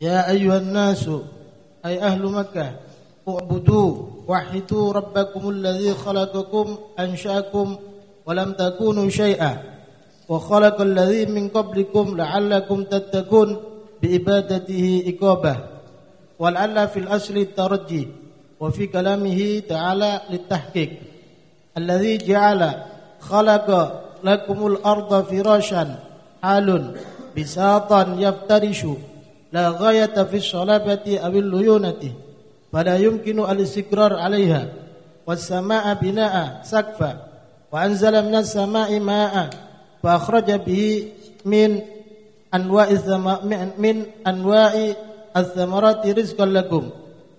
يا أيها الناس أي أهل مكة اعبدوا وحدوا ربكم الذي خلقكم أنشأكم ولم تكونوا شيئا وخلق الذي من قبلكم لعلكم تتقون بإبادته إقابة ولعل في الأصل الترجي وفي كلامه تعالى للتحقيق الذي جعل خلق لكم الأرض فراشا حال بساطا يفترش لا غاية في الصلابة أو الليونة فلا يمكن الاستقرار عليها والسماء بناء سقفا وأنزل من السماء ماء فأخرج به من أنواع من أنواع الثمرات رزقا لكم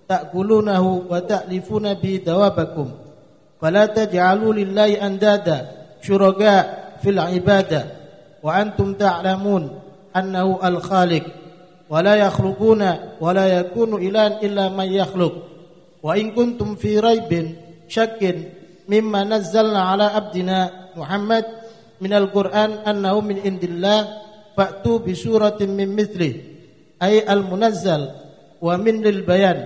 تأكلونه وتألفون به دوابكم فلا تجعلوا لله أندادا شركاء في العبادة وأنتم تعلمون أنه الخالق ولا يخلقون ولا يكون إله إلا من يخلق وإن كنتم في ريب شك مما نزلنا على عبدنا محمد من القرآن أنه من عند الله فأتوا بسورة من مثله أي المنزل ومن للبيان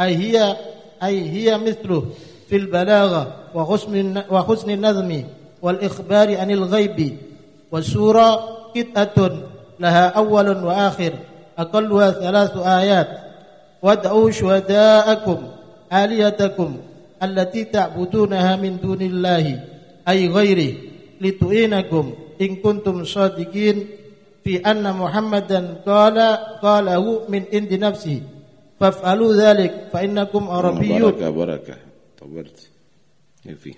أي هي أي هي مثله في البلاغة وحسن وحسن النظم والإخبار عن الغيب والسورة قطعة لها أول وآخر أقلها ثلاث آيات وادعوا شهداءكم آليتكم التي تعبدونها من دون الله أي غيره لتؤينكم إن كنتم صادقين في أن محمدا قال قاله من عند نفسه فافعلوا ذلك فإنكم عربيون بركة بركة طبرت يكفي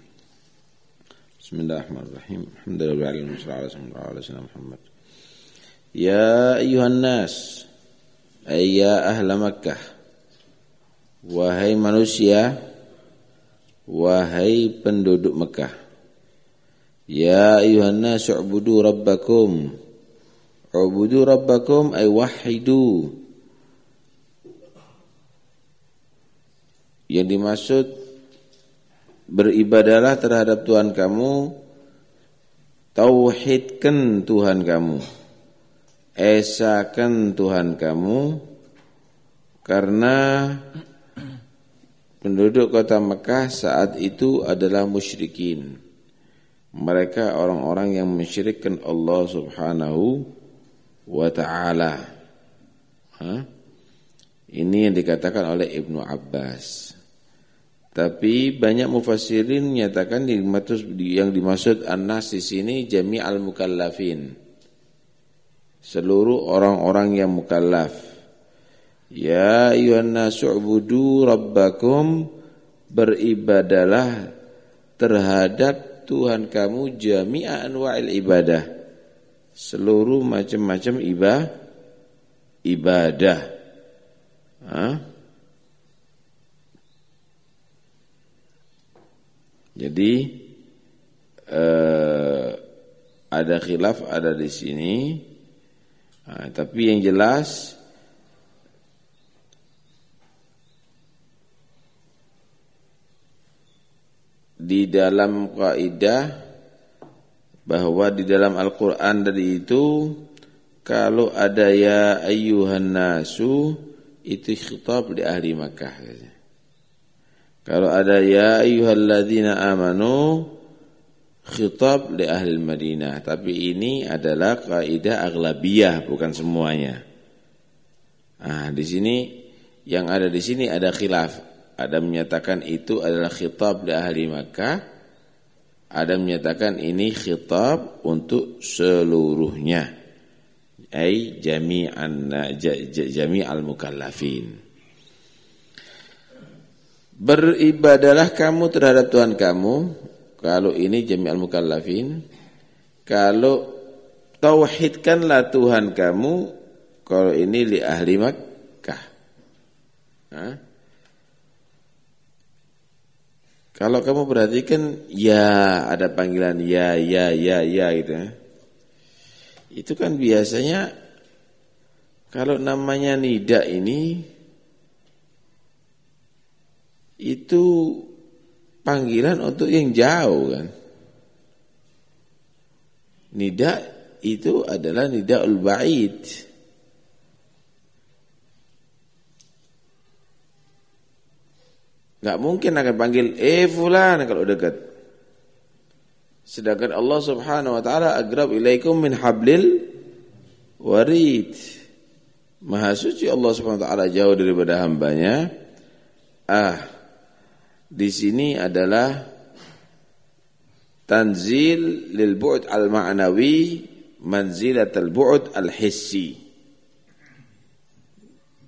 بسم الله الرحمن الرحيم الحمد لله رب العالمين الله على سيدنا محمد يا أيها الناس Ayya ahla Makkah Wahai manusia Wahai penduduk Mekah Ya ayuhan nas ubudu rabbakum Ubudu rabbakum ay wahidu Yang dimaksud Beribadalah terhadap Tuhan kamu Tauhidkan Tuhan kamu esakan Tuhan kamu karena penduduk kota Mekah saat itu adalah musyrikin. Mereka orang-orang yang mensyirikkan Allah Subhanahu wa taala. Ini yang dikatakan oleh Ibnu Abbas. Tapi banyak mufassirin menyatakan yang dimaksud Anas di sini jami' al-mukallafin seluruh orang-orang yang mukallaf. Ya ayuhan su'budu rabbakum beribadalah terhadap Tuhan kamu jami'a anwa'il ibadah. Seluruh macam-macam ibadah ibadah. Hah? Jadi eh, ada khilaf ada di sini Nah, tapi yang jelas di dalam kaidah bahwa di dalam Al-Qur'an dari itu kalau ada ya ayuhan nasu itu khitab di ahli Makkah. Kalau ada ya ayuhan ayyuhalladzina amanu khitab li ahli Madinah tapi ini adalah kaidah aglabiyah bukan semuanya. Ah di sini yang ada di sini ada khilaf. Ada menyatakan itu adalah khitab di ahli Makkah. Ada menyatakan ini khitab untuk seluruhnya. Ai jami'an jami'al mukallafin. Beribadalah kamu terhadap Tuhan kamu kalau ini jami'al mukallafin, kalau tauhidkanlah Tuhan kamu, kalau ini li ahli Makkah. Hah? Kalau kamu perhatikan ya ada panggilan ya ya ya ya gitu. Ya. Itu kan biasanya kalau namanya nida ini itu panggilan untuk yang jauh kan. Nida itu adalah nida ul-ba'id. Gak mungkin akan panggil, eh fulan kalau dekat. Sedangkan Allah subhanahu wa ta'ala agrab ilaikum min hablil warid. Maha suci Allah subhanahu wa ta'ala jauh daripada hambanya. Ah di sini adalah tanzil lil bu'd al ma'nawi manzilat al bu'd al hissi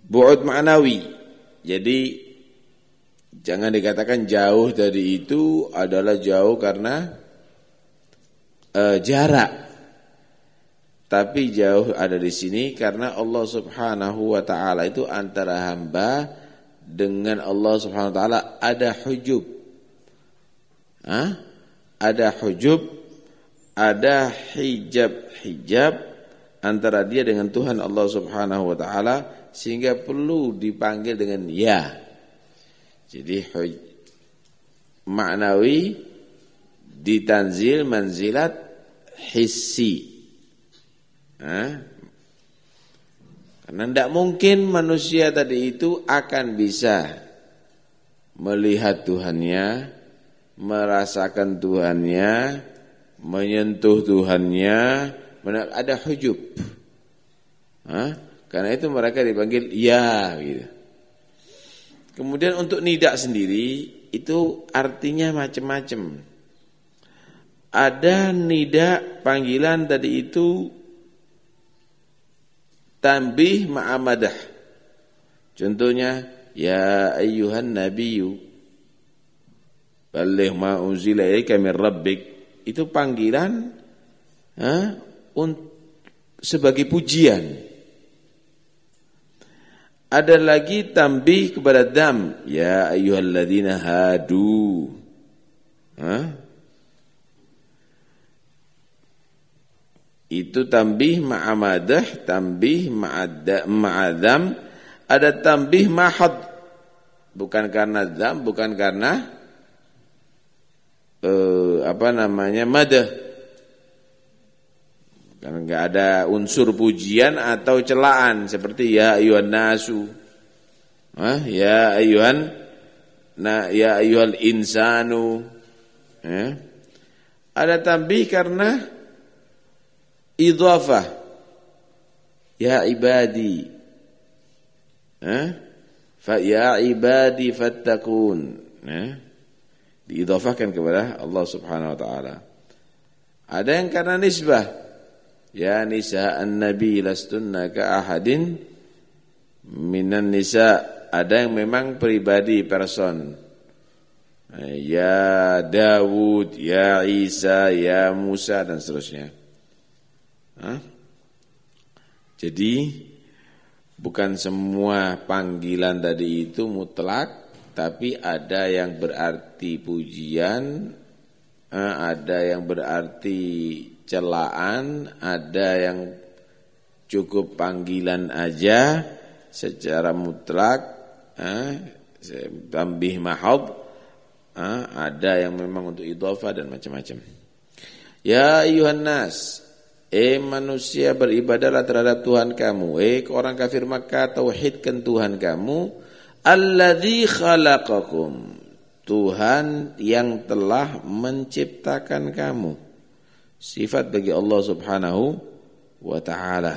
bu'd ma'nawi jadi jangan dikatakan jauh dari itu adalah jauh karena uh, jarak tapi jauh ada di sini karena Allah Subhanahu wa taala itu antara hamba dengan Allah Subhanahu wa taala ada hujub. Hah? Ada hujub, ada hijab-hijab antara dia dengan Tuhan Allah Subhanahu wa taala sehingga perlu dipanggil dengan ya. Jadi huj maknawi ditanzil manzilat hissi. Hah? Karena tidak mungkin manusia tadi itu akan bisa melihat Tuhannya, merasakan Tuhannya, menyentuh Tuhannya, ada hujub. Hah? Karena itu mereka dipanggil ya gitu. Kemudian untuk nidak sendiri itu artinya macam-macam. Ada nidak panggilan tadi itu Tambih ma'amadah. Contohnya, Ya ayyuhan nabiyu, Balih ma'unzila ilaika min rabbik. Itu panggilan ha, sebagai pujian. Ada lagi tambih kepada dam. Ya ladina hadu. Ha? Itu tambih ma'amadah, tambih ma'adam, ada tambih ma'had. Bukan karena dam, bukan karena uh, apa namanya madah. Karena enggak ada unsur pujian atau celaan seperti ya ayuhan nasu. Hah? ya ayuhan na ya ayuhal insanu. Eh? Ada tambih karena idhafah ya ibadi eh? fa ya ibadi fattakun eh? diidhafahkan kepada Allah Subhanahu wa taala ada yang karena nisbah ya nisa an-nabi lastunna ka ahadin minan nisa ada yang memang pribadi person Ya Dawud, Ya Isa, Ya Musa dan seterusnya Hah? Jadi bukan semua panggilan tadi itu mutlak, tapi ada yang berarti pujian, eh, ada yang berarti celaan, ada yang cukup panggilan aja secara mutlak, eh, tambih mahab, eh, ada yang memang untuk idofa dan macam-macam. Ya Yohanes. Eh manusia beribadalah terhadap Tuhan kamu. Eh orang kafir maka tauhidkan Tuhan kamu. Alladzi khalaqakum. Tuhan yang telah menciptakan kamu. Sifat bagi Allah Subhanahu wa taala.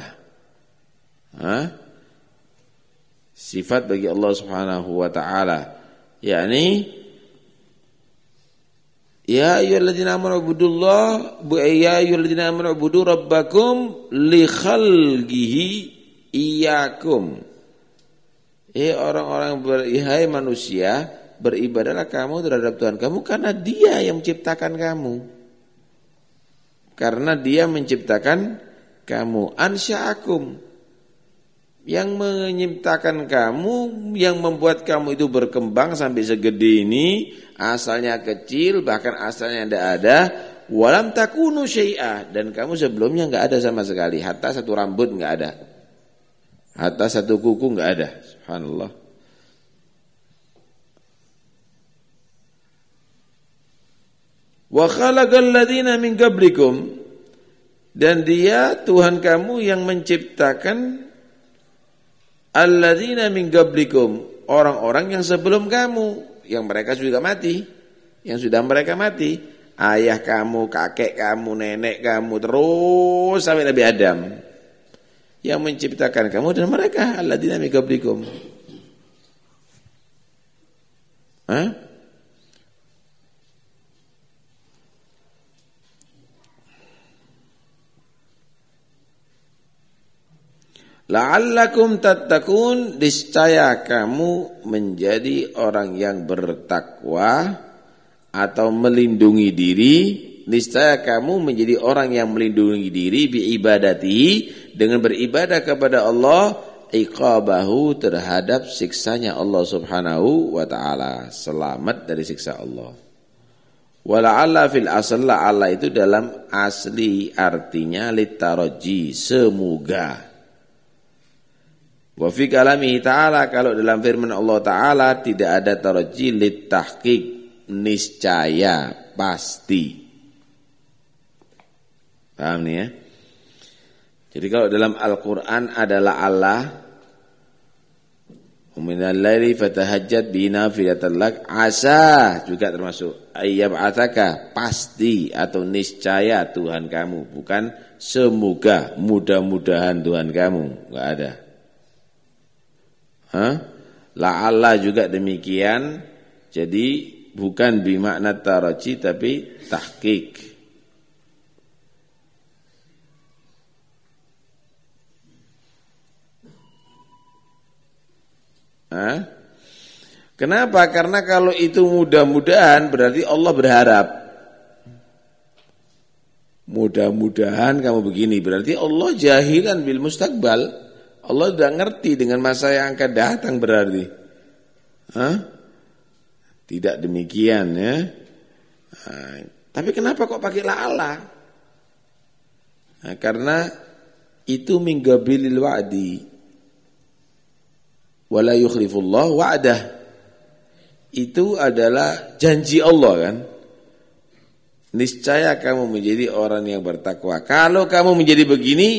Sifat bagi Allah Subhanahu wa taala. Yakni Ya ayyuhalladzina amanu ubudullah bu eh, ya ayyuhalladzina amanu ubudu rabbakum li khalqihi iyyakum. Eh orang-orang berihai manusia beribadahlah kamu terhadap Tuhan kamu karena dia yang menciptakan kamu. Karena dia menciptakan kamu ansya'akum yang menciptakan kamu, yang membuat kamu itu berkembang sampai segede ini asalnya kecil bahkan asalnya tidak ada walam takunu syai'ah dan kamu sebelumnya nggak ada sama sekali hatta satu rambut nggak ada hatta satu kuku nggak ada subhanallah wa khalaqal dan dia Tuhan kamu yang menciptakan alladzina min orang-orang yang sebelum kamu yang mereka sudah mati, yang sudah mereka mati, ayah kamu, kakek kamu, nenek kamu terus sampai Nabi Adam yang menciptakan kamu dan mereka Allah dinamika qablikum. Hah? La'allakum tattaqun Discaya kamu menjadi orang yang bertakwa atau melindungi diri niscaya kamu menjadi orang yang melindungi diri bi ibadati dengan beribadah kepada Allah iqabahu terhadap siksanya Allah Subhanahu wa taala selamat dari siksa Allah Wala'alla fil asla, la'alla itu dalam asli artinya litaraji semoga Wa fi kalamihi ta'ala kalau dalam firman Allah Ta'ala tidak ada taraji litahkik niscaya pasti. Paham nih ya? Jadi kalau dalam Al-Qur'an adalah Allah Minal fatahajat bina filatallak asa juga termasuk ayyab ataka pasti atau niscaya Tuhan kamu bukan semoga mudah-mudahan Tuhan kamu enggak ada La'alla juga demikian. Jadi bukan bimakna taraji tapi tahkik. Kenapa? Karena kalau itu mudah-mudahan berarti Allah berharap. Mudah-mudahan kamu begini berarti Allah jahilan bil mustaqbal. Allah sudah ngerti dengan masa yang akan datang berarti. Hah? Tidak demikian ya. Nah, tapi kenapa kok pakai la'ala? Nah, karena itu minggabilil wa'di. Wala wa'dah. Itu adalah janji Allah kan. Niscaya kamu menjadi orang yang bertakwa. Kalau kamu menjadi begini,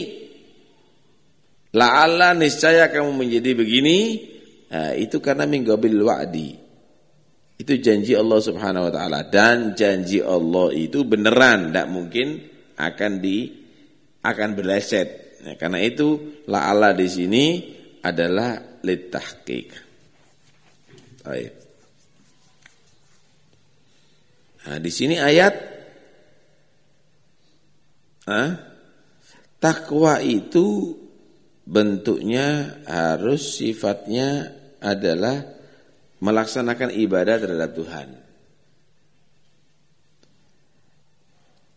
La'alla niscaya kamu menjadi begini, nah, itu karena minggabil wa'di. Itu janji Allah subhanahu wa ta'ala. Dan janji Allah itu beneran, tidak mungkin akan di akan berleset. Nah, karena itu la'alla di sini adalah litahkik Baik. Nah, di sini ayat Hah? takwa itu bentuknya harus sifatnya adalah melaksanakan ibadah terhadap Tuhan.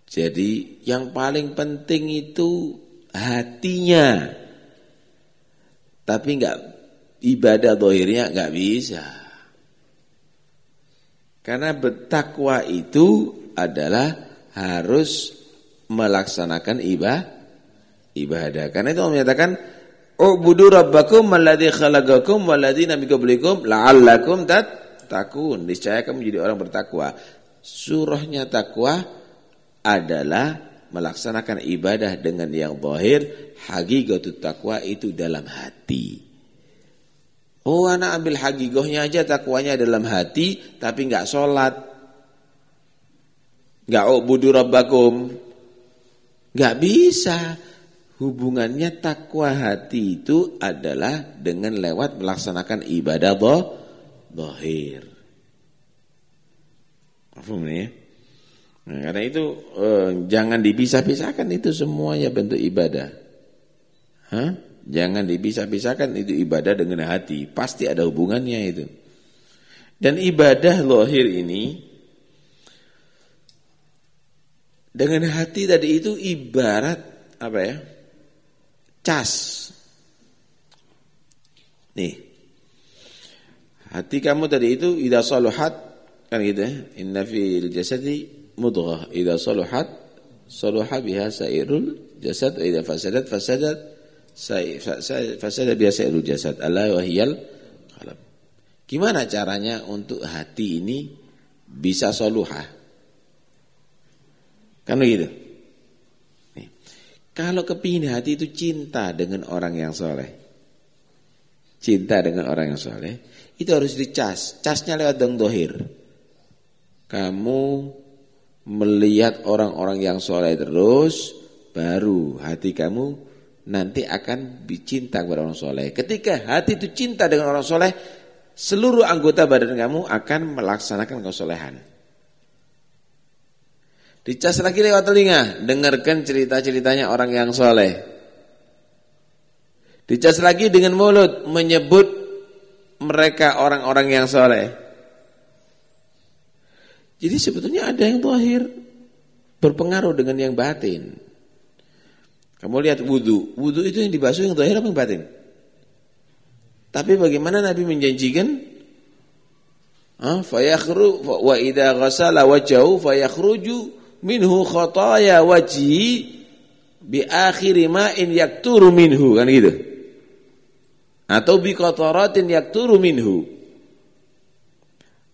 Jadi yang paling penting itu hatinya. Tapi enggak ibadah dohirnya enggak bisa. Karena bertakwa itu adalah harus melaksanakan ibadah. ibadah. Karena itu menyatakan Ubudu rabbakum alladhi khalagakum walladhina nabi qablikum la'allakum takun. Niscaya kamu jadi orang bertakwa. Surahnya takwa adalah melaksanakan ibadah dengan yang zahir, hakikatut takwa itu dalam hati. Oh anak ambil hagigohnya aja takwanya dalam hati tapi nggak sholat. Nggak ubudu rabbakum. nggak bisa hubungannya takwa hati itu adalah dengan lewat melaksanakan ibadah boh, bohir. Paham ya? Nah, karena itu eh, jangan dipisah-pisahkan itu semuanya bentuk ibadah. Hah? Jangan dipisah-pisahkan itu ibadah dengan hati. Pasti ada hubungannya itu. Dan ibadah lohir ini dengan hati tadi itu ibarat apa ya? cas. Nih. Hati kamu tadi itu idza saluhat kan gitu ya. Inna fil jasadi mudghah idza saluhat saluha biha sairul jasad wa idza fasadat fasadat fasada biha sairul jasad ala hiyal qalb. Gimana caranya untuk hati ini bisa saluha? Kan begitu. Kalau kepingin hati itu cinta dengan orang yang soleh. Cinta dengan orang yang soleh. Itu harus dicas. Casnya lewat deng dohir. Kamu melihat orang-orang yang soleh terus. Baru hati kamu nanti akan dicinta kepada orang soleh. Ketika hati itu cinta dengan orang soleh. Seluruh anggota badan kamu akan melaksanakan kesolehan. Dicas lagi lewat telinga, dengarkan cerita-ceritanya orang yang soleh. Dicas lagi dengan mulut, menyebut mereka orang-orang yang soleh. Jadi sebetulnya ada yang tuahir berpengaruh dengan yang batin. Kamu lihat wudhu, wudu itu yang dibasuh yang tuahir apa yang batin? Tapi bagaimana Nabi menjanjikan ah, fayakhru wa ghasala ghassala wajhahu fayakhruju minhu khotaya wajhi bi akhiri ma'in yakturu minhu kan gitu atau bi kotoratin yakturu minhu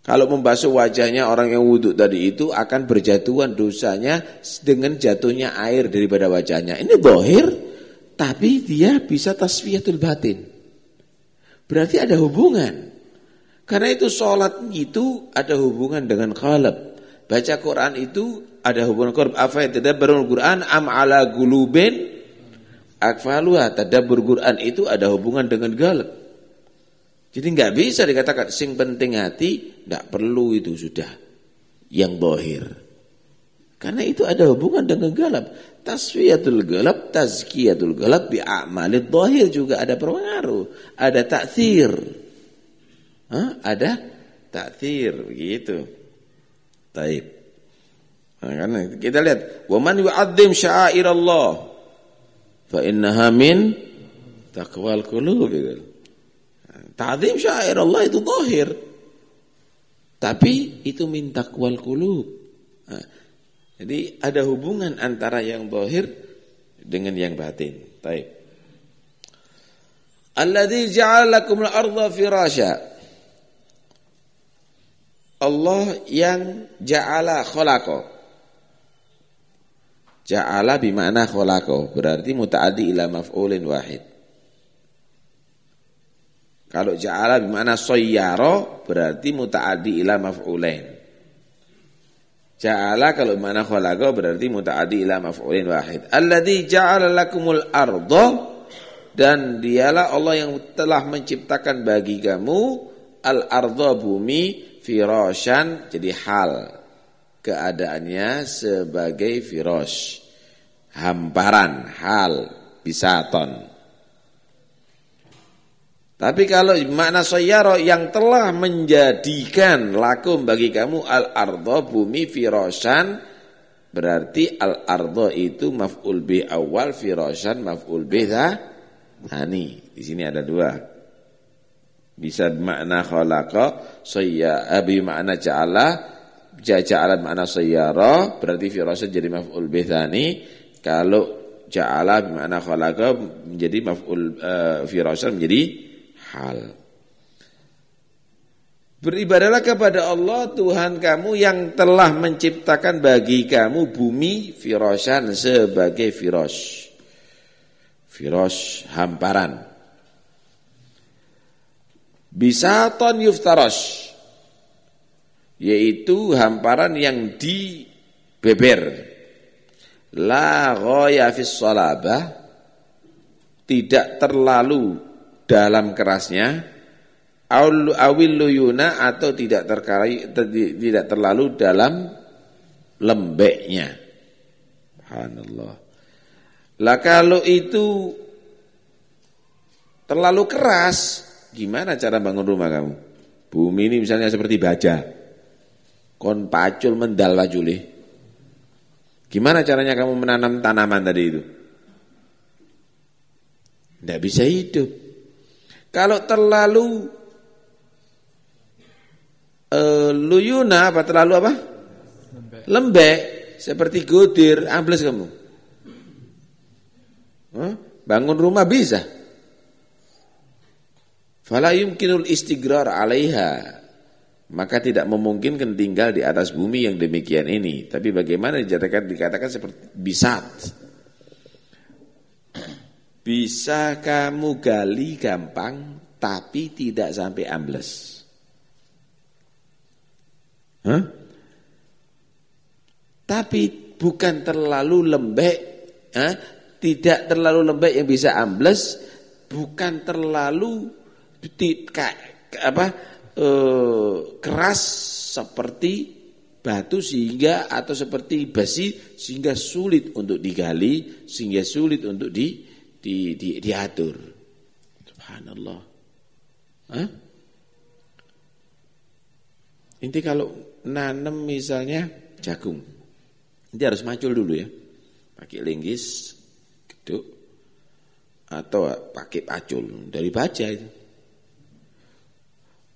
kalau membasuh wajahnya orang yang wudhu tadi itu akan berjatuhan dosanya dengan jatuhnya air daripada wajahnya. Ini bohir, tapi dia bisa tasfiyatul batin. Berarti ada hubungan. Karena itu sholat itu ada hubungan dengan kalab. Baca Quran itu ada hubungan apa yang tidak berhubungan Quran am ala gulubin akfaluha tidak Quran itu ada hubungan dengan galak. Jadi nggak bisa dikatakan sing penting hati nggak perlu itu sudah yang bohir. Karena itu ada hubungan dengan galap Tasfiyatul galap tazkiyatul galap bi amalid bohir juga ada pengaruh, ada takdir ada takdir begitu. Taib. Nah, karena kita lihat, "Wa man yu'azzim Allah, fa innaha min taqwal qulub." Gitu. Ta'zim Allah itu zahir. Tapi itu min taqwal qulub. Nah, jadi ada hubungan antara yang zahir dengan yang batin. Taib. Alladzi ja'alakumul arda firasya Allah yang ja'ala kholako Ja'ala bimana kholako Berarti muta'adi ila maf'ulin wahid Kalau ja'ala bimana soyyaro Berarti muta'adi ila maf'ulin. Ja'ala kalau bimana kholako Berarti muta'adi ila maf'ulin wahid Alladhi ja'ala lakumul ardo Dan dialah Allah yang telah menciptakan bagi kamu Al-ardo bumi Viroshan jadi hal keadaannya sebagai firosh hamparan hal bisa ton. tapi kalau makna soyaro yang telah menjadikan lakum bagi kamu al ardo bumi Viroshan berarti al ardo itu maf'ul bi awal Viroshan maf'ul bi hani di sini ada dua bisa makna kholako, soya, abi eh, makna ja'ala ja'ala makna sayyara berarti firasat jadi maf'ul bih kalau ja'ala makna kholako menjadi maf'ul uh, menjadi hal. Beribadalah kepada Allah Tuhan kamu yang telah menciptakan bagi kamu bumi firasan sebagai firas firas hamparan. Bisaton yuftaros yaitu hamparan yang dibeber. La ghaya fis salabah tidak terlalu dalam kerasnya awil luyuna atau tidak terkali, tidak terlalu dalam lembeknya. Subhanallah. Lah kalau itu terlalu keras Gimana cara bangun rumah kamu? Bumi ini misalnya seperti baja. Kon pacul mendal paculi. Gimana caranya kamu menanam tanaman tadi itu? Tidak bisa hidup. Kalau terlalu uh, luyuna apa terlalu apa? Lembek. seperti godir, ambles kamu. Huh? Bangun rumah bisa. Fala yumkinul istigrar 'alaiha. Maka tidak memungkinkan tinggal di atas bumi yang demikian ini. Tapi bagaimana dijatakan dikatakan seperti bisat. Bisa kamu gali gampang tapi tidak sampai ambles. Huh? Tapi bukan terlalu lembek, huh? tidak terlalu lembek yang bisa ambles, bukan terlalu kayak apa e, keras seperti batu sehingga atau seperti besi sehingga sulit untuk digali sehingga sulit untuk di, di, di diatur subhanallah Hah? inti kalau nanem misalnya jagung inti harus macul dulu ya pakai linggis geduk atau pakai pacul dari baja itu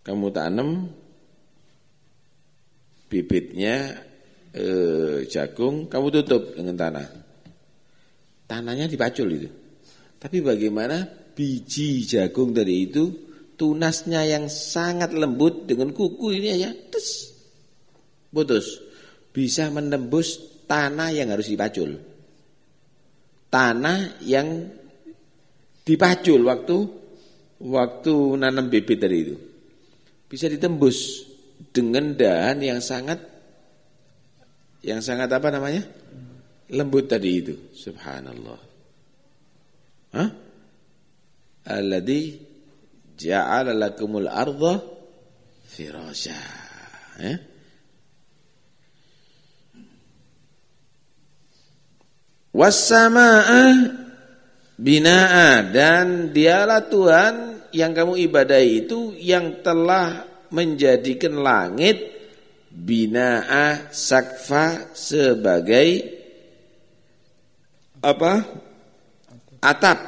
kamu tanam bibitnya eh, jagung, kamu tutup dengan tanah. Tanahnya dipacul itu. Tapi bagaimana biji jagung tadi itu tunasnya yang sangat lembut dengan kuku ini aja tes, putus. Bisa menembus tanah yang harus dipacul. Tanah yang dipacul waktu waktu nanam bibit tadi itu bisa ditembus dengan dahan yang sangat yang sangat apa namanya? lembut tadi itu. Subhanallah. Hah? Alladzi ja'ala lakumul arda firasya. Eh? Wassama'a bina'a dan dialah Tuhan yang kamu ibadahi itu yang telah menjadikan langit binaa sakfa sebagai apa atap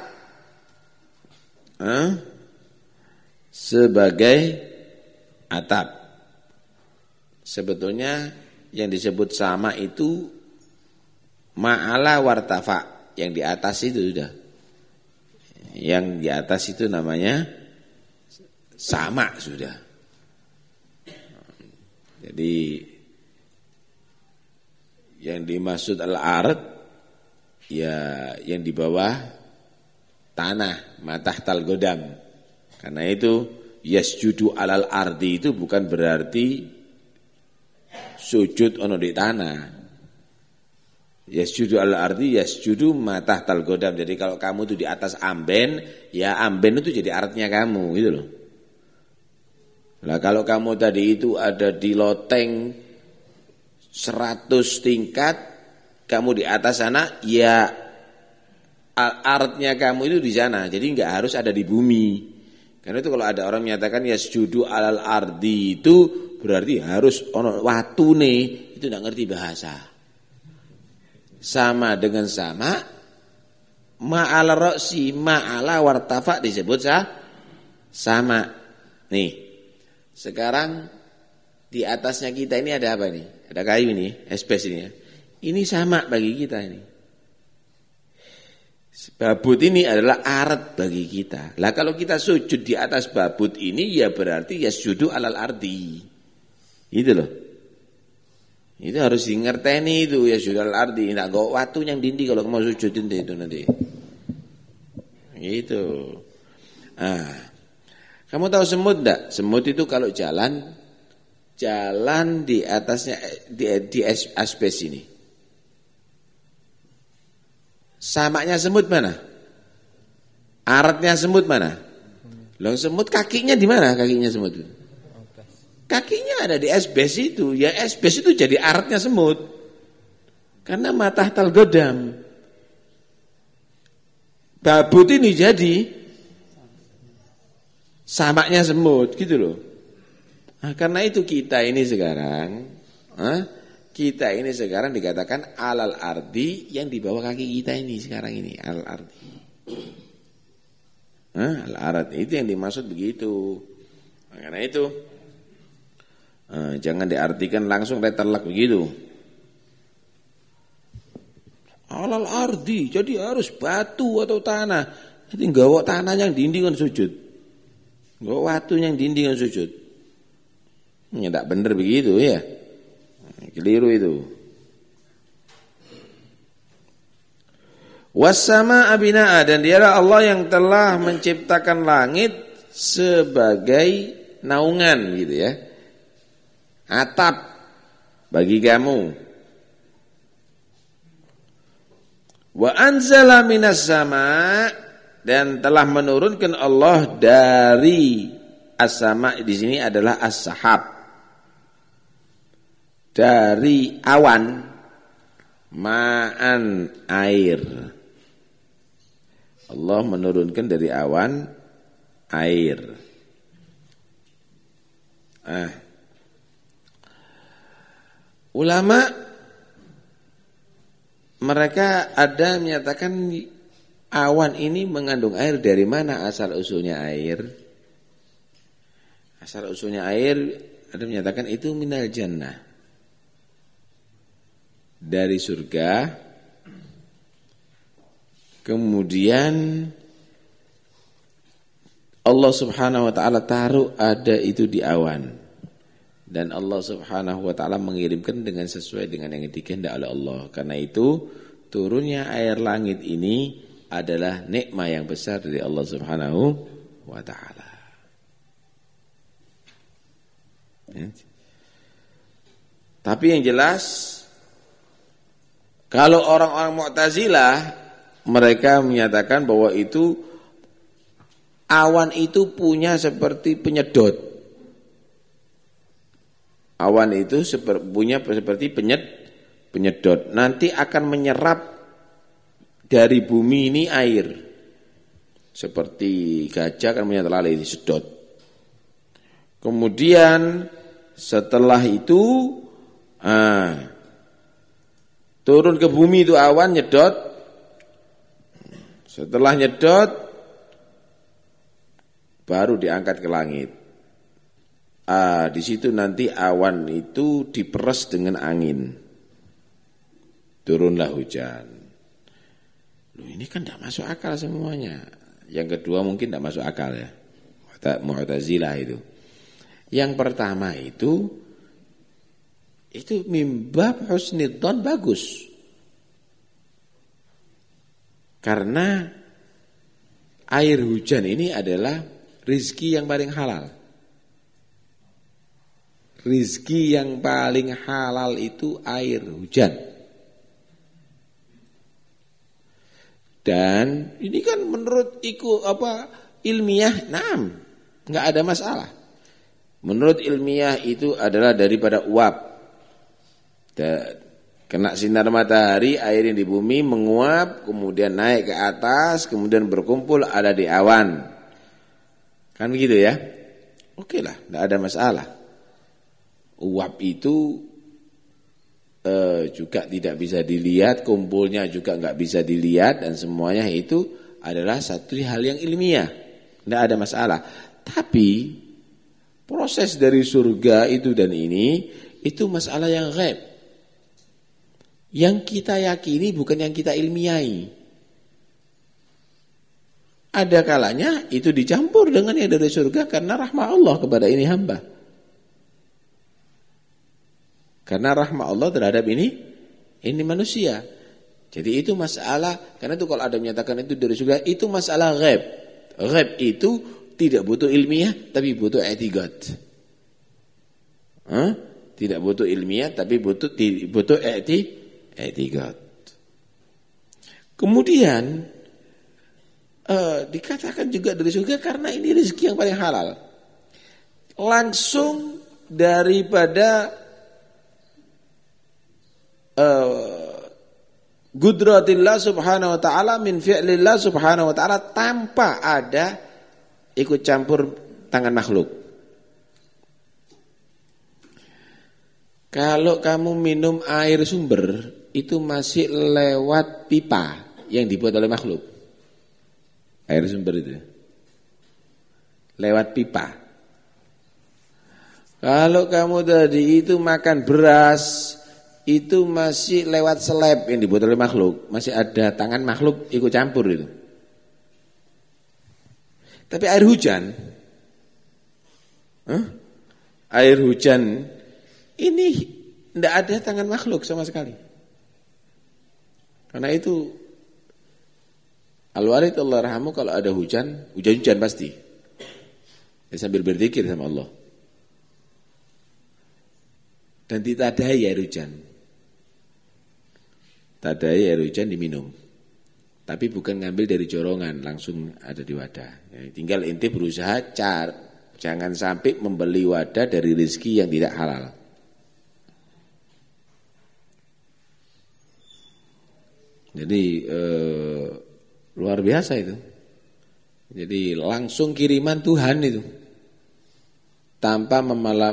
huh? sebagai atap sebetulnya yang disebut sama itu ma'ala wartafa yang di atas itu sudah yang di atas itu namanya sama sudah. Jadi yang dimaksud al-ard ya yang di bawah tanah, matah tal godam Karena itu yasjudu alal ardi itu bukan berarti sujud ono di tanah. Yasjudu al ardi yasjudu matah tal godam. Jadi kalau kamu itu di atas amben, ya amben itu jadi artinya kamu gitu loh. Nah kalau kamu tadi itu ada di loteng seratus tingkat, kamu di atas sana, ya artinya kamu itu di sana. Jadi nggak harus ada di bumi. Karena itu kalau ada orang menyatakan yasjudu alal ardi itu berarti harus ono watune itu nggak ngerti bahasa sama dengan sama ma'al roksi ma'ala wartafa disebut sah sama nih sekarang di atasnya kita ini ada apa nih ada kayu nih espes ini ya ini sama bagi kita ini Babut ini adalah arat bagi kita. Lah kalau kita sujud di atas babut ini ya berarti ya sujud alal ardi. Gitu loh. Itu harus dingerteni itu ya sudah ardi. Enggak go watu yang dindi kalau mau sujud dindi itu nanti. itu. Ah. Kamu tahu semut enggak? Semut itu kalau jalan jalan di atasnya eh, di, eh, di aspes ini. Samaknya semut mana? Aratnya semut mana? Loh semut kakinya di mana kakinya semut itu? Kakinya ada di esbes itu, ya esbes itu jadi aratnya semut. Karena matah talgodam. Babut ini jadi samaknya semut gitu loh. Nah, karena itu kita ini sekarang, ah, kita ini sekarang dikatakan alal ardi yang dibawa kaki kita ini sekarang ini alal ardi. Ah, al itu yang dimaksud begitu. Nah, karena itu Eh, jangan diartikan langsung letalak begitu. Alal ardi, jadi harus batu atau tanah. Jadi gawok tanah yang kan sujud. Gawok batu yang kan sujud. Nggak tak benar begitu ya. Keliru itu. Wasama abinaa dan dialah Allah yang telah menciptakan langit sebagai naungan gitu ya atap bagi kamu. Wa anzala minas sama dan telah menurunkan Allah dari as-sama di sini adalah as-sahab. Dari awan ma'an air. Allah menurunkan dari awan air. Ah Ulama mereka ada menyatakan awan ini mengandung air dari mana asal usulnya air? Asal usulnya air ada menyatakan itu minal jannah. Dari surga kemudian Allah Subhanahu wa taala taruh ada itu di awan dan Allah Subhanahu wa taala mengirimkan dengan sesuai dengan yang dikehendaki oleh Allah. Karena itu turunnya air langit ini adalah nikmat yang besar dari Allah Subhanahu wa taala. Ya. Tapi yang jelas kalau orang-orang Mu'tazilah mereka menyatakan bahwa itu awan itu punya seperti penyedot Awan itu punya seperti penyet penyedot. Nanti akan menyerap dari bumi ini air. Seperti gajah akan menyerap ini sedot. Kemudian setelah itu ah, turun ke bumi itu awan nyedot. Setelah nyedot baru diangkat ke langit. Ah, di situ nanti awan itu diperas dengan angin. Turunlah hujan. Loh, ini kan tidak masuk akal semuanya. Yang kedua mungkin tidak masuk akal ya. Mu'tazilah itu. Yang pertama itu itu mimbab husnidon bagus. Karena air hujan ini adalah rizki yang paling halal. Rizki yang paling halal itu air hujan. Dan ini kan menurut iku apa ilmiah nam nggak ada masalah. Menurut ilmiah itu adalah daripada uap. Kena sinar matahari, air yang di bumi menguap, kemudian naik ke atas, kemudian berkumpul ada di awan. Kan begitu ya? Oke lah, tidak ada masalah. Uap itu eh, juga tidak bisa dilihat, kumpulnya juga nggak bisa dilihat dan semuanya itu adalah satu hal yang ilmiah. Tidak ada masalah. Tapi proses dari surga itu dan ini itu masalah yang gaib. Yang kita yakini bukan yang kita ilmiahi. Ada kalanya itu dicampur dengan yang dari surga karena rahmat Allah kepada ini hamba. Karena rahmat Allah terhadap ini ini manusia. Jadi itu masalah karena itu kalau ada menyatakan itu dari surga itu masalah ghaib. Ghaib itu tidak butuh ilmiah tapi butuh etikat. Huh? Tidak butuh ilmiah tapi butuh butuh eti Kemudian uh, dikatakan juga dari surga karena ini rezeki yang paling halal. Langsung daripada uh, eh, gudratillah subhanahu wa ta'ala min fi'lillah subhanahu wa ta'ala tanpa ada ikut campur tangan makhluk. Kalau kamu minum air sumber itu masih lewat pipa yang dibuat oleh makhluk. Air sumber itu. Lewat pipa. Kalau kamu tadi itu makan beras itu masih lewat seleb yang dibuat oleh makhluk, masih ada tangan makhluk ikut campur itu. Tapi air hujan, huh? air hujan ini tidak ada tangan makhluk sama sekali. Karena itu Al-Walid Allah rahamu kalau ada hujan, hujan-hujan pasti. Ya, sambil berzikir sama Allah. Dan tidak ada air hujan. Tadai air hujan diminum. Tapi bukan ngambil dari jorongan, langsung ada di wadah. Ya, tinggal inti berusaha car, jangan sampai membeli wadah dari rezeki yang tidak halal. Jadi eh, luar biasa itu. Jadi langsung kiriman Tuhan itu tanpa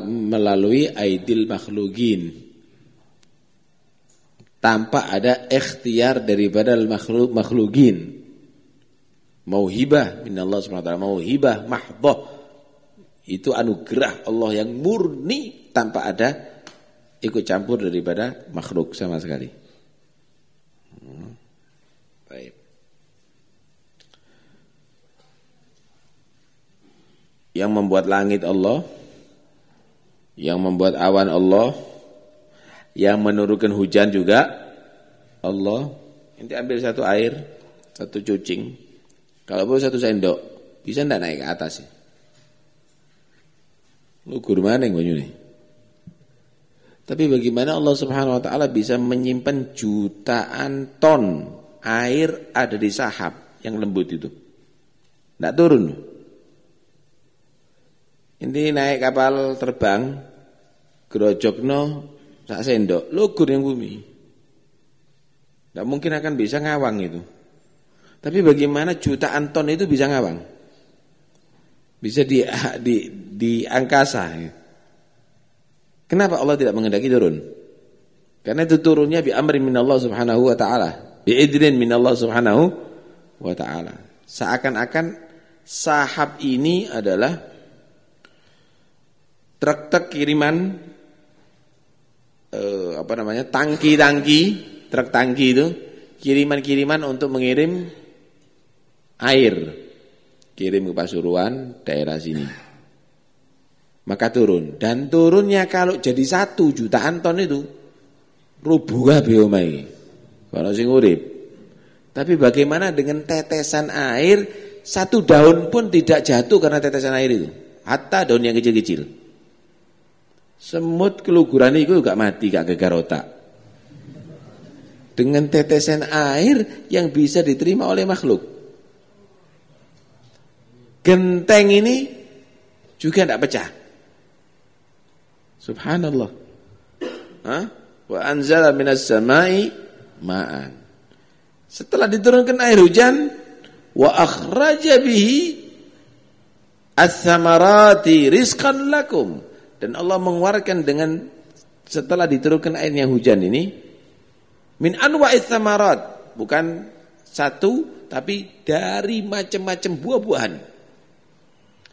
melalui aidil makhlukin tanpa ada ikhtiar daripada makhluk makhlukin. mau hibah Allah swt mau hibah mahboh Itu anugerah Allah yang murni tanpa ada ikut campur daripada makhluk sama sekali. Hmm. Yang membuat langit Allah, yang membuat awan Allah, yang menurunkan hujan juga Allah. Nanti ambil satu air, satu cucing. Kalau pun satu sendok, bisa ndak naik ke atas lu kurma neng banyu nih. Tapi bagaimana Allah Subhanahu wa taala bisa menyimpan jutaan ton air ada di sahab yang lembut itu? ndak turun. Ini naik kapal terbang Gerojokno sak sendok, logur yang bumi. Tidak mungkin akan bisa ngawang itu. Tapi bagaimana jutaan ton itu bisa ngawang? Bisa di di di angkasa. Kenapa Allah tidak mengendaki turun? Karena itu turunnya bi amri minallah subhanahu wa ta'ala. Bi idrin minallah subhanahu wa ta'ala. Seakan-akan sahab ini adalah truk-truk kiriman eh, apa namanya tangki-tangki truk tangki itu kiriman-kiriman untuk mengirim air kirim ke Pasuruan daerah sini maka turun dan turunnya kalau jadi satu jutaan ton itu rubuh kabeh omahe kalau sing tapi bagaimana dengan tetesan air satu daun pun tidak jatuh karena tetesan air itu hatta daun yang kecil-kecil Semut keluguran itu gak mati, gak gegar otak. Dengan tetesan air yang bisa diterima oleh makhluk. Genteng ini juga gak pecah. Subhanallah. Wa anzala minas samai ma'an. Setelah diturunkan air hujan, wa akhraja bihi al thamarati rizqan lakum dan Allah mengeluarkan dengan setelah diturunkan airnya hujan ini min anwa'is samarat, bukan satu tapi dari macam-macam buah-buahan.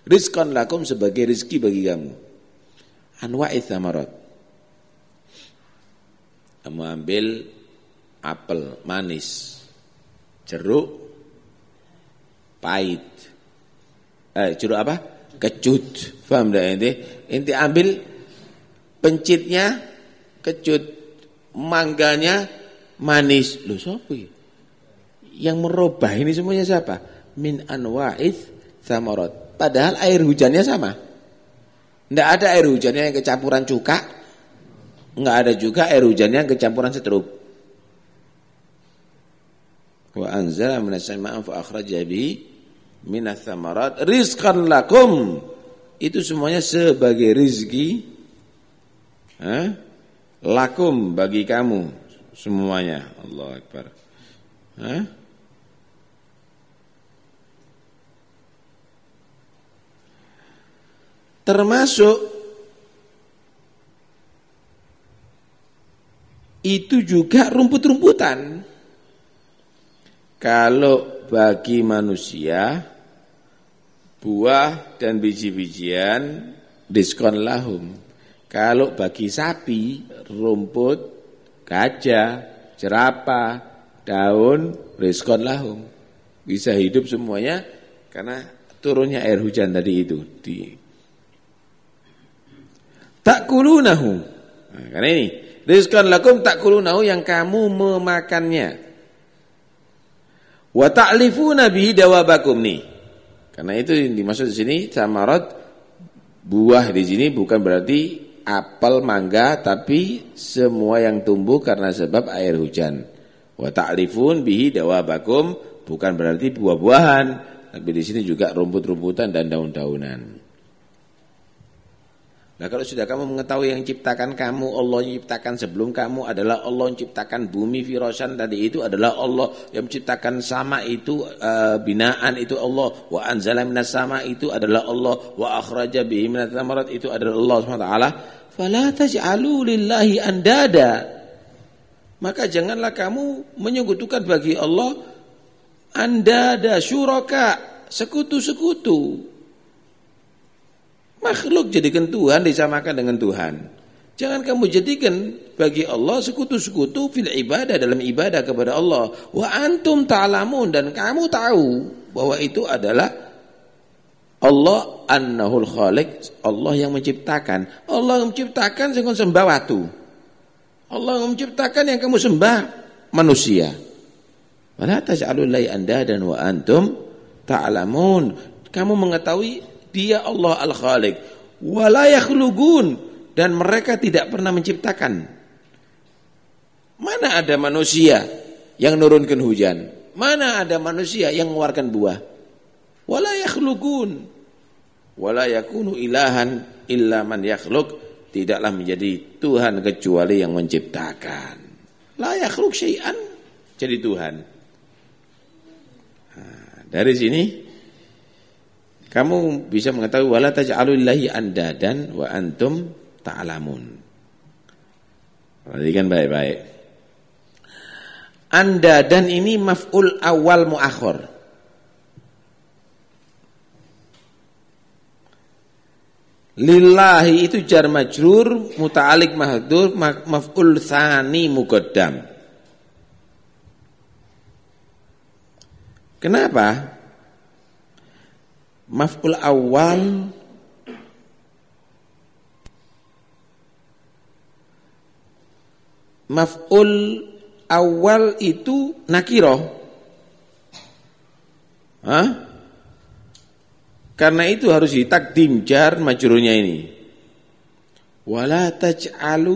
Rizqan lakum sebagai rizki bagi kamu. Anwa'is samarat. Kamu ambil apel manis, jeruk pahit. Eh, jeruk apa? Kecut Paham tidak inti? Ini ambil pencitnya kecut, mangganya manis. Loh siapa Yang merubah ini semuanya siapa? Min anwa'ith samarot. Padahal air hujannya sama. Tidak ada air hujannya yang kecampuran cuka. Tidak ada juga air hujannya yang kecampuran setrub. Wa anzala minas jabi fa akhraja bihi rizqan lakum itu semuanya sebagai rizki eh, lakum bagi kamu semuanya Allah Akbar eh? termasuk itu juga rumput-rumputan kalau bagi manusia buah dan biji-bijian diskon lahum. Kalau bagi sapi, rumput, kaca jerapah, daun, diskon lahum. Bisa hidup semuanya karena turunnya air hujan tadi itu. Di kulunahu. Nah, karena ini, rizqan lakum kulunahu yang kamu memakannya. Wa ta'lifuna bihi dawabakum nih. Karena itu yang dimaksud di sini samarat buah di sini bukan berarti apel, mangga, tapi semua yang tumbuh karena sebab air hujan. Wa ta'rifun bihi dawabakum bukan berarti buah-buahan, tapi di sini juga rumput-rumputan dan daun-daunan. Nah kalau sudah kamu mengetahui yang ciptakan kamu, Allah yang ciptakan sebelum kamu adalah Allah yang ciptakan bumi firasan tadi itu adalah Allah yang menciptakan sama itu e, binaan itu Allah wa anzala minas sama itu adalah Allah wa akhraja bihi minat tamarat itu adalah Allah SWT Fala taj'alu lillahi andada. Maka janganlah kamu menyekutukan bagi Allah andada syuraka sekutu-sekutu. Makhluk jadikan Tuhan disamakan dengan Tuhan. Jangan kamu jadikan bagi Allah sekutu-sekutu fil ibadah dalam ibadah kepada Allah. Wa antum ta'lamun dan kamu tahu bahwa itu adalah Allah annahul khaliq, Allah yang menciptakan. Allah yang menciptakan sing sembah waktu Allah yang menciptakan yang kamu sembah manusia. Wala taj'alul anda dan wa antum ta'lamun. Ta kamu mengetahui dia Allah Al-Khaliq. Walayakhlugun dan mereka tidak pernah menciptakan. Mana ada manusia yang nurunkan hujan? Mana ada manusia yang mengeluarkan buah? Walayakhlugun. Walayakunu ilahan illa man yakhluk. Tidaklah menjadi Tuhan kecuali yang menciptakan. La syai'an jadi Tuhan. dari sini kamu bisa mengetahui wala anda dan wa antum ta'lamun. Perhatikan baik-baik. Anda dan ini maf'ul awal muakhir. Lillahi itu jar majrur mutaalik mahdur maf'ul tsani muqaddam. Kenapa? maf'ul awal maf'ul awal itu nakiro Hah? Karena itu harus ditakdim jar majrurnya ini. Wala taj'alu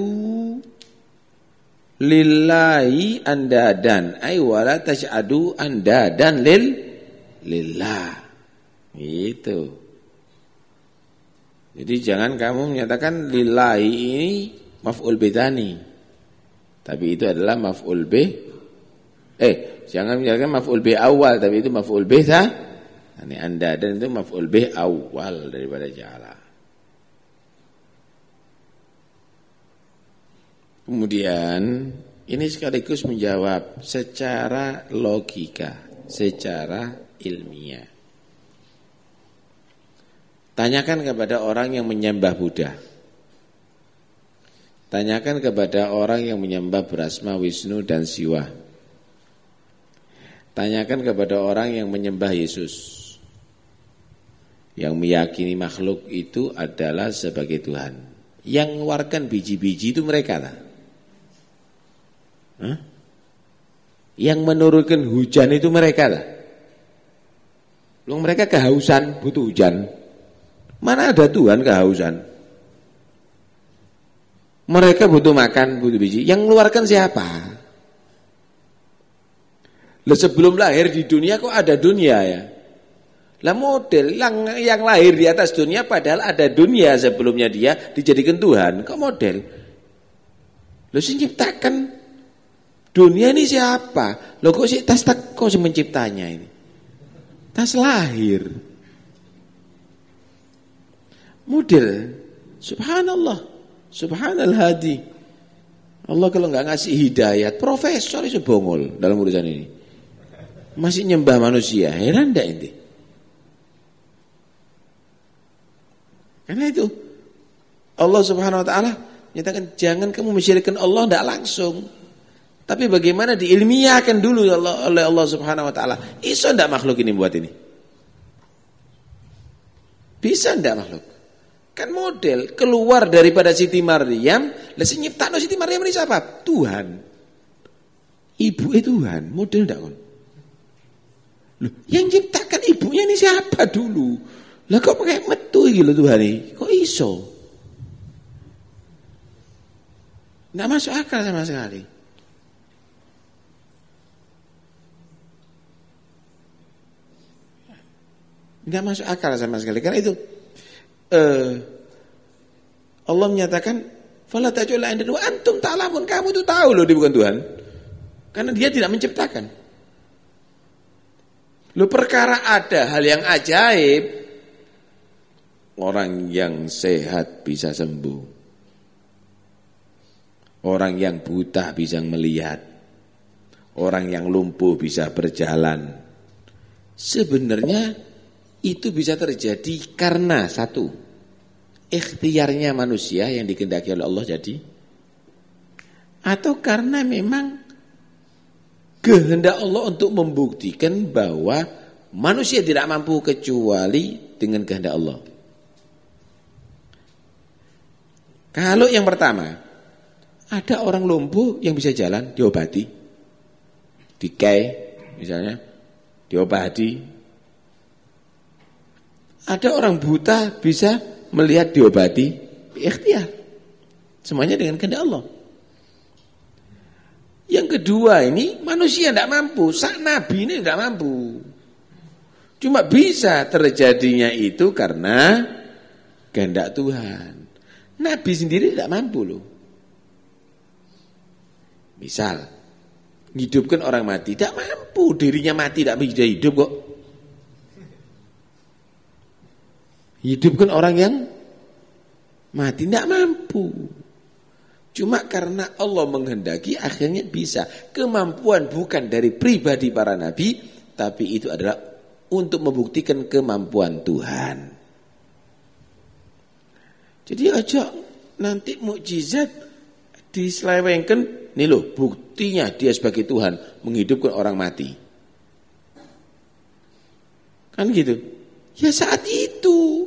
lillahi dan Ay wala taj'adu dan lil lillah. Itu. Jadi jangan kamu menyatakan lillahi ini maf'ul bidani. Tapi itu adalah maf'ul bi Eh, jangan menyatakan maf'ul bi awal, tapi itu maf'ul bi ta. Ini anda dan itu maf'ul bi awal daripada jala. Kemudian ini sekaligus menjawab secara logika, secara ilmiah. Tanyakan kepada orang yang menyembah Buddha. Tanyakan kepada orang yang menyembah Brahma, Wisnu dan Siwa. Tanyakan kepada orang yang menyembah Yesus. Yang meyakini makhluk itu adalah sebagai Tuhan. Yang mengeluarkan biji-biji itu mereka lah. Hah? Yang menurunkan hujan itu mereka lah. mereka kehausan, butuh hujan. Mana ada Tuhan kehausan? Mereka butuh makan, butuh biji. Yang mengeluarkan siapa? Lah sebelum lahir di dunia kok ada dunia ya? Lah model yang, yang lahir di atas dunia padahal ada dunia sebelumnya dia dijadikan Tuhan. Kok model? Lo sih ciptakan dunia ini siapa? Lo kok sih tas tak kok sih menciptanya ini? Tas lahir model. Subhanallah. Subhanal hadi. Allah kalau nggak ngasih hidayat, profesor itu bongol dalam urusan ini. Masih nyembah manusia, heran enggak ini? Karena itu Allah Subhanahu wa taala nyatakan jangan kamu mensyirikkan Allah tidak langsung. Tapi bagaimana diilmiahkan dulu oleh Allah Subhanahu wa taala. Iso ndak makhluk ini buat ini? Bisa ndak makhluk? Kan model keluar daripada Siti Maryam, lah nyipta nyiptakno Siti Maryam ini siapa? Tuhan. Ibu itu e Tuhan, model ndak kon? Loh, yang ciptakan ibunya ini siapa dulu? Lah kok pakai metu gitu Tuhan ini? Kok iso? Nggak masuk akal sama sekali. Nggak masuk akal sama sekali. Karena itu uh, Allah menyatakan fala taj'al indan antum ta'lamun. Kamu itu tahu loh dia bukan Tuhan. Karena dia tidak menciptakan. Lo perkara ada hal yang ajaib Orang yang sehat bisa sembuh Orang yang buta bisa melihat Orang yang lumpuh bisa berjalan Sebenarnya itu bisa terjadi karena satu, ikhtiarnya manusia yang dikendaki oleh Allah jadi atau karena memang kehendak Allah untuk membuktikan bahwa manusia tidak mampu kecuali dengan kehendak Allah. Kalau yang pertama, ada orang lumpuh yang bisa jalan diobati. Dikai misalnya, diobati, ada orang buta bisa melihat diobati, ikhtiar. Semuanya dengan kehendak Allah. Yang kedua ini manusia tidak mampu, sak nabi ini tidak mampu. Cuma bisa terjadinya itu karena kehendak Tuhan. Nabi sendiri tidak mampu loh. Misal, hidupkan orang mati, tidak mampu dirinya mati tidak bisa hidup kok. Hidupkan orang yang mati. Tidak mampu. Cuma karena Allah menghendaki akhirnya bisa. Kemampuan bukan dari pribadi para nabi. Tapi itu adalah untuk membuktikan kemampuan Tuhan. Jadi aja nanti mukjizat diselewengkan. Nih loh buktinya dia sebagai Tuhan menghidupkan orang mati. Kan gitu. Ya saat itu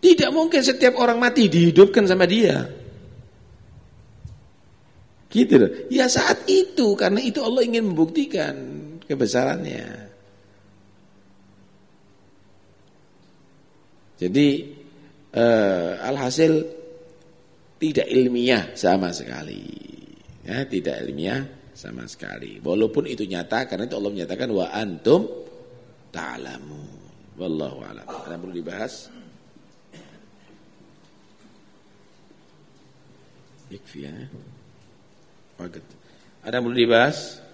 tidak mungkin setiap orang mati dihidupkan sama dia. Gitu loh. Ya saat itu karena itu Allah ingin membuktikan kebesarannya. Jadi eh, alhasil tidak ilmiah sama sekali. Ya, tidak ilmiah sama sekali. Walaupun itu nyata karena itu Allah menyatakan wa antum ta'lamun. Ta Wallahu Ada perlu dibahas? Ikfi ya. Ada yang perlu dibahas?